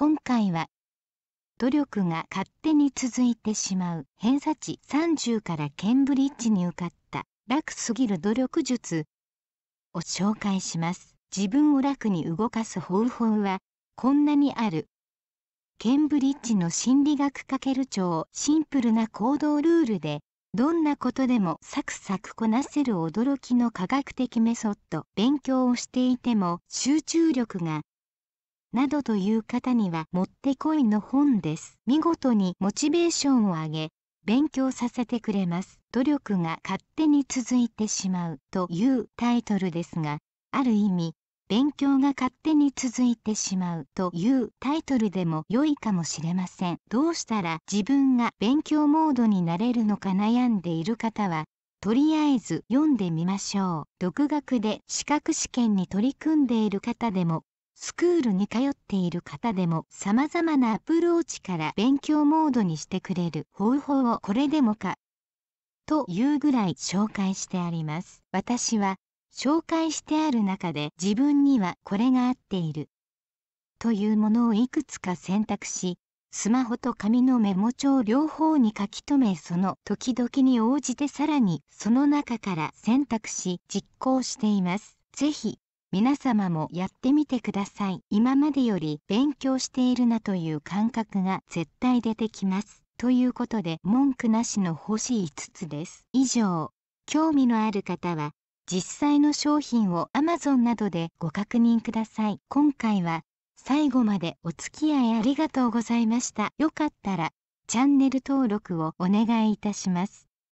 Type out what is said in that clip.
今回は努力が勝手に続いてしまう偏差値30からケンブリッジに受かった楽すぎる努力術を紹介します自分を楽に動かす方法はこんなにあるケンブリッジの心理学×超シンプルな行動ルールでどんなことでもサクサクこなせる驚きの科学的メソッド勉強をしていても集中力がなどという方にはもってこいの本です。見事にモチベーションを上げ、勉強させてくれます。努力が勝手に続いてしまうというタイトルですが、ある意味、勉強が勝手に続いてしまうというタイトルでも良いかもしれません。どうしたら自分が勉強モードになれるのか悩んでいる方は、とりあえず読んでみましょう。独学で資格試験に取り組んでいる方でもスクールに通っている方でも様々なアプローチから勉強モードにしてくれる方法をこれでもかというぐらい紹介してあります。私は紹介してある中で自分にはこれが合っているというものをいくつか選択しスマホと紙のメモ帳両方に書き留めその時々に応じてさらにその中から選択し実行しています。ぜひ皆様もやってみてください今までより勉強しているなという感覚が絶対出てきますということで文句なしの星5つです以上興味のある方は実際の商品を Amazon などでご確認ください今回は最後までお付き合いありがとうございましたよかったらチャンネル登録をお願いいたします